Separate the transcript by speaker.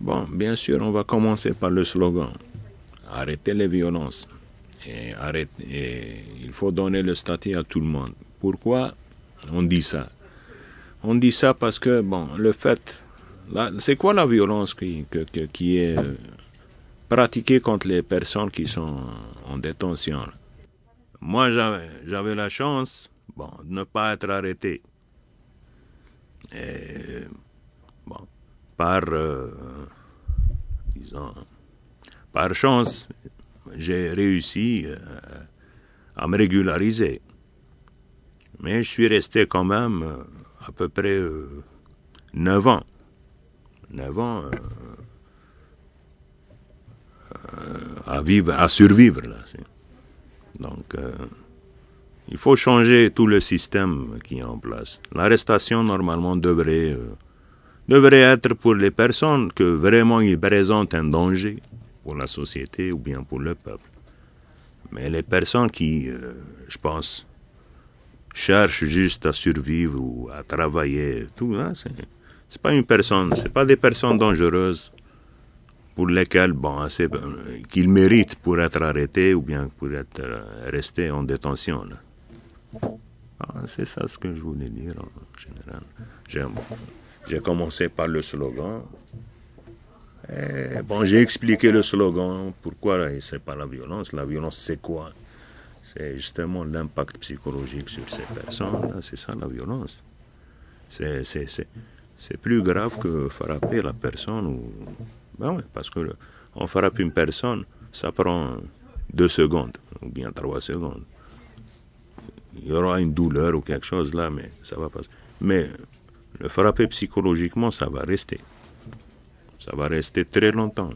Speaker 1: Bon, bien sûr, on va commencer par le slogan. Arrêtez les violences. Et, il faut donner le statut à tout le monde. Pourquoi on dit ça On dit ça parce que, bon, le fait... C'est quoi la violence qui, est euh, pratiquée contre les personnes qui sont en détention
Speaker 2: Moi, j'avais la chance bon, de ne pas être arrêté. Et, bon, par... Euh, Hein. Par chance, j'ai réussi euh, à me régulariser. Mais je suis resté quand même euh, à peu près euh, neuf 9 ans. 9 ans à vivre, à survivre. Là, Donc, il faut changer tout le système qui est en place. L'arrestation, normalement, devrait devrait être pour les personnes que vraiment ils présentent un danger pour la société ou bien pour le peuple. Mais les personnes qui, euh, je pense, cherchent juste à survivre ou à travailler, tout ça, hein, c'est pas une personne, c'est pas des personnes dangereuses pour lesquelles, bon, euh, qu'ils méritent pour être arrêtés ou bien pour être euh, restés en détention. Ah, c'est ça ce que je voulais dire en général. J'aime. J'ai commencé par le slogan. Eh, bon, j'ai expliqué le slogan, pourquoi c'est pas la violence. La violence, c'est quoi C'est justement l'impact psychologique sur ces personnes. C'est ça la violence. C'est plus grave que frapper la personne. Ou... Ben parce que on frappe une personne, ça prend deux secondes, ou bien trois secondes. Il y aura une douleur ou quelque chose là, mais ça va passer. Mais le frapper psychologiquement, ça va rester. Ça va rester très longtemps.